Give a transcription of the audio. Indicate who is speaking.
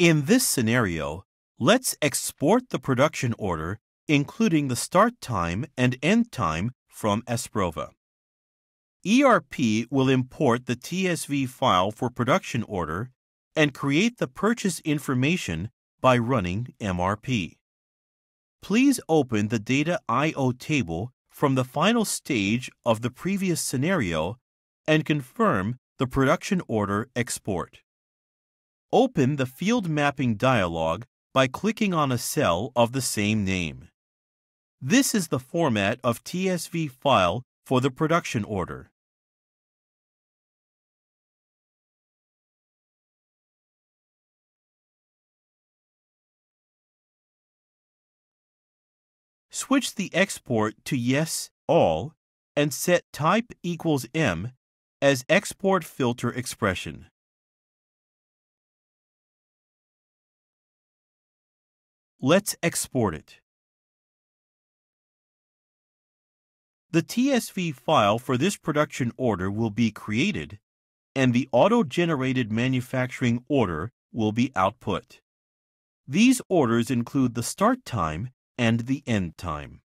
Speaker 1: In this scenario, let's export the production order, including the start time and end time, from Esprova. ERP will import the TSV file for production order and create the purchase information by running MRP. Please open the Data I.O. table from the final stage of the previous scenario and confirm the production order export. Open the Field Mapping dialog by clicking on a cell of the same name. This is the format of TSV file for the production order. Switch the export to Yes, All, and set Type equals M as export filter expression.
Speaker 2: Let's export it.
Speaker 1: The TSV file for this production order will be created and the auto-generated manufacturing order will be output. These orders include the start time and the end time.